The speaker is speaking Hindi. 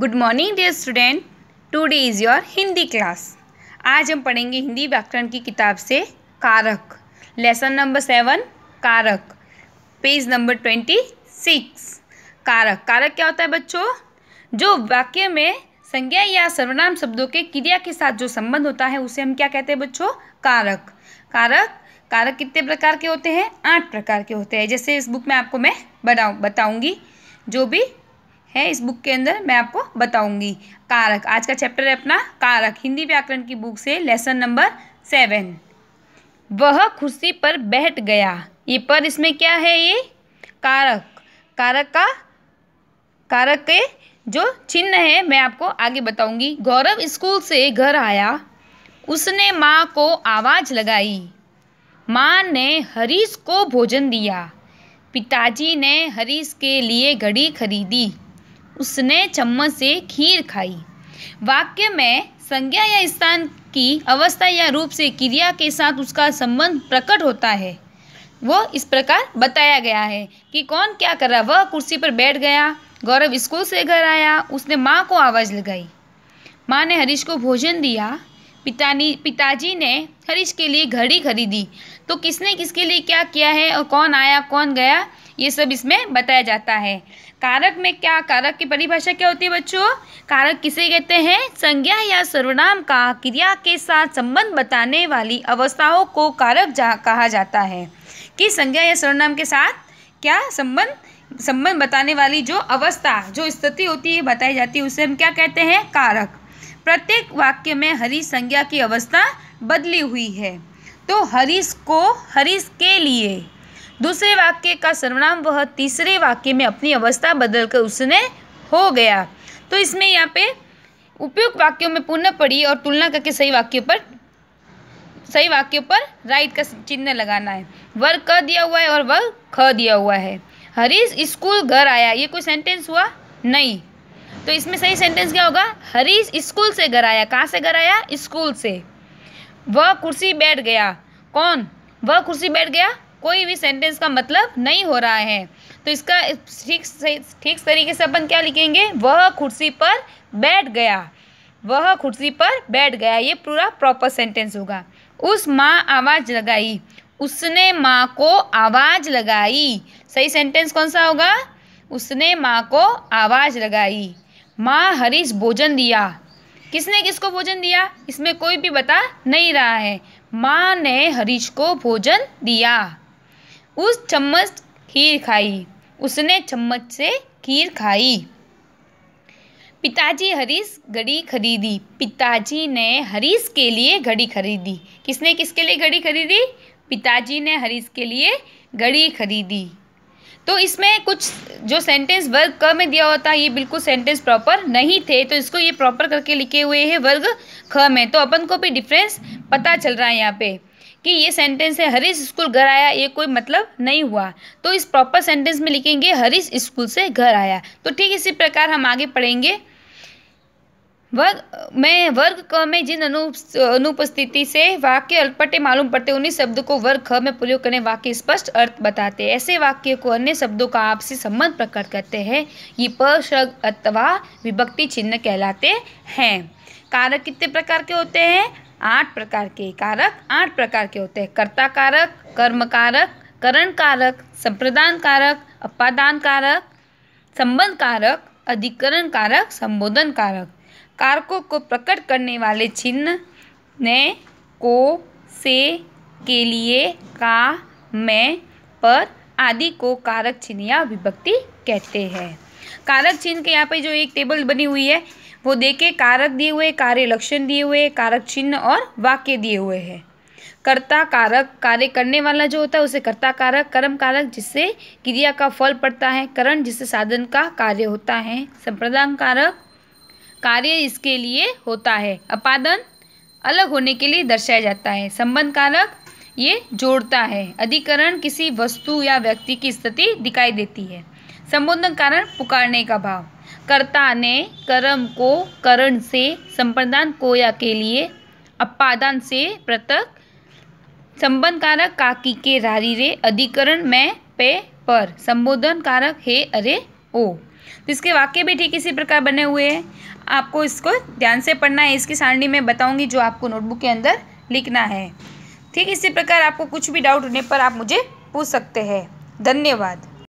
good morning dear student today is your Hindi class आज हम पढ़ेंगे हिंदी व्याकरण की किताब से कारक लेसन नंबर सेवन कारक पेज नंबर ट्वेंटी सिक्स कारक कारक क्या होता है बच्चों जो वाक्य में संज्ञा या सर्वनाम शब्दों के क्रिया के साथ जो संबंध होता है उसे हम क्या कहते हैं बच्चों कारक कारक कारक कितने प्रकार के होते हैं आठ प्रकार के होते हैं जैसे इस बुक में आपको मैं बनाऊँ बताऊँगी जो भी है इस बुक के अंदर मैं आपको बताऊंगी कारक आज का चैप्टर है अपना कारक हिंदी व्याकरण की बुक से लेसन नंबर सेवन वह कुर्सी पर बैठ गया ये पर इसमें क्या है ये कारक कारक का कारक के जो चिन्ह है मैं आपको आगे बताऊंगी गौरव स्कूल से घर आया उसने माँ को आवाज़ लगाई माँ ने हरीश को भोजन दिया पिताजी ने हरीश के लिए घड़ी खरीदी उसने चम्मच से खीर खाई वाक्य में संज्ञा या स्थान की अवस्था या रूप से क्रिया के साथ उसका संबंध प्रकट होता है वो इस प्रकार बताया गया है कि कौन क्या कर रहा वह कुर्सी पर बैठ गया गौरव स्कूल से घर आया उसने माँ को आवाज़ लगाई माँ ने हरीश को भोजन दिया पिता पिताजी ने हरीश के लिए घड़ी खरीदी तो किसने किसके लिए क्या किया है और कौन आया कौन गया ये सब इसमें बताया जाता है कारक में क्या कारक की परिभाषा क्या होती है बच्चों कारक किसे कहते हैं संज्ञा या सर्वनाम का क्रिया के साथ संबंध बताने वाली अवस्थाओं को कारक जा, कहा जाता है कि संज्ञा या सर्वनाम के साथ क्या संबंध संबंध बताने वाली जो अवस्था जो स्थिति होती है बताई जाती है उसे हम क्या कहते हैं कारक प्रत्येक वाक्य में हरी संज्ञा की अवस्था बदली हुई है तो हरीश को हरीश के लिए दूसरे वाक्य का सर्वनाम वह तीसरे वाक्य में अपनी अवस्था बदल कर उसने हो गया तो इसमें यहाँ पे उपयुक्त वाक्यों में पुनः पढ़ी और तुलना करके सही वाक्यों पर सही वाक्यों पर राइट का चिन्ह लगाना है वर क दिया हुआ है और वह ख दिया हुआ है हरीश स्कूल घर आया ये कोई सेंटेंस हुआ नहीं तो इसमें सही सेंटेंस क्या होगा हरीश स्कूल से घर आया कहाँ से घर आया स्कूल से वह कुर्सी बैठ गया कौन वह कुर्सी बैठ गया कोई भी सेंटेंस का मतलब नहीं हो रहा है तो इसका ठीक सही ठीक तरीके से अपन क्या लिखेंगे वह कुर्सी पर बैठ गया वह कुर्सी पर बैठ गया ये पूरा प्रॉपर सेंटेंस होगा उस माँ आवाज़ लगाई उसने माँ को आवाज़ लगाई सही सेंटेंस कौन सा होगा उसने माँ को आवाज़ लगाई माँ हरीश भोजन दिया किसने किसको भोजन दिया इसमें कोई भी बता नहीं रहा है माँ ने हरीश को भोजन दिया उस चम्मच खीर खाई उसने चम्मच से खीर खाई पिताजी हरीश घड़ी खरीदी पिताजी ने हरीश के लिए घड़ी खरीदी किसने किसके लिए घड़ी खरीदी पिताजी ने हरीश के लिए घड़ी खरीदी तो इसमें कुछ जो सेंटेंस वर्ग क में दिया होता है ये बिल्कुल सेंटेंस प्रॉपर नहीं थे तो इसको ये प्रॉपर करके लिखे हुए हैं वर्ग ख में तो अपन को भी डिफरेंस पता चल रहा है यहाँ पे कि ये सेंटेंस है हरीश स्कूल घर आया ये कोई मतलब नहीं हुआ तो इस प्रॉपर सेंटेंस में लिखेंगे हरीश स्कूल से घर आया तो ठीक इसी प्रकार हम आगे पढ़ेंगे वर्ग में वर्ग क में जिन अनु अनुपस्थिति से वाक्य अल्पटे मालूम पड़ते उन्हीं शब्द को वर्ग ख में प्रयोग करने वाक्य स्पष्ट अर्थ बताते ऐसे वाक्य को अन्य शब्दों का आपसी संबंध प्रकट करते हैं ये पग अथवा विभक्ति चिन्ह कहलाते हैं कारक कितने प्रकार के होते हैं आठ प्रकार के कारक आठ प्रकार के होते हैं कर्ता कारक कर्म कारक करण कारक संप्रदान कारक अपादान कारक संबंध कारक अधिकरण कारक संबोधन कारक कारकों को प्रकट करने वाले चिन्ह ने को से के लिए का मैं पर आदि को कारक चिन्ह या विभक्ति कहते हैं कारक चिन्ह के यहाँ पे जो एक टेबल बनी हुई है वो देखे कारक दिए हुए कार्य लक्षण दिए हुए कारक चिन्ह और वाक्य दिए हुए हैं कर्ता कारक कार्य करने वाला जो होता है उसे कर्ता कारक कर्म कारक जिससे क्रिया का फल पड़ता है करण जिससे साधन का कार्य होता है संप्रदान कारक कार्य इसके लिए होता है अपादन अलग होने के लिए दर्शाया जाता है संबंध कारक ये जोड़ता है अधिकरण किसी वस्तु या व्यक्ति की स्थिति दिखाई देती है संबोधन कारण पुकारने का भाव कर्ता ने कर्म को करण से संप्रदान को या के लिए अपादान से पृथक संबंध कारक काकी के रारी रे अधिकरण में पे पर संबोधन कारक है अरे ओ तो इसके वाक्य भी ठीक इसी प्रकार बने हुए हैं आपको इसको ध्यान से पढ़ना है इसकी सारणी में बताऊंगी जो आपको नोटबुक के अंदर लिखना है ठीक इसी प्रकार आपको कुछ भी डाउट होने पर आप मुझे पूछ सकते हैं धन्यवाद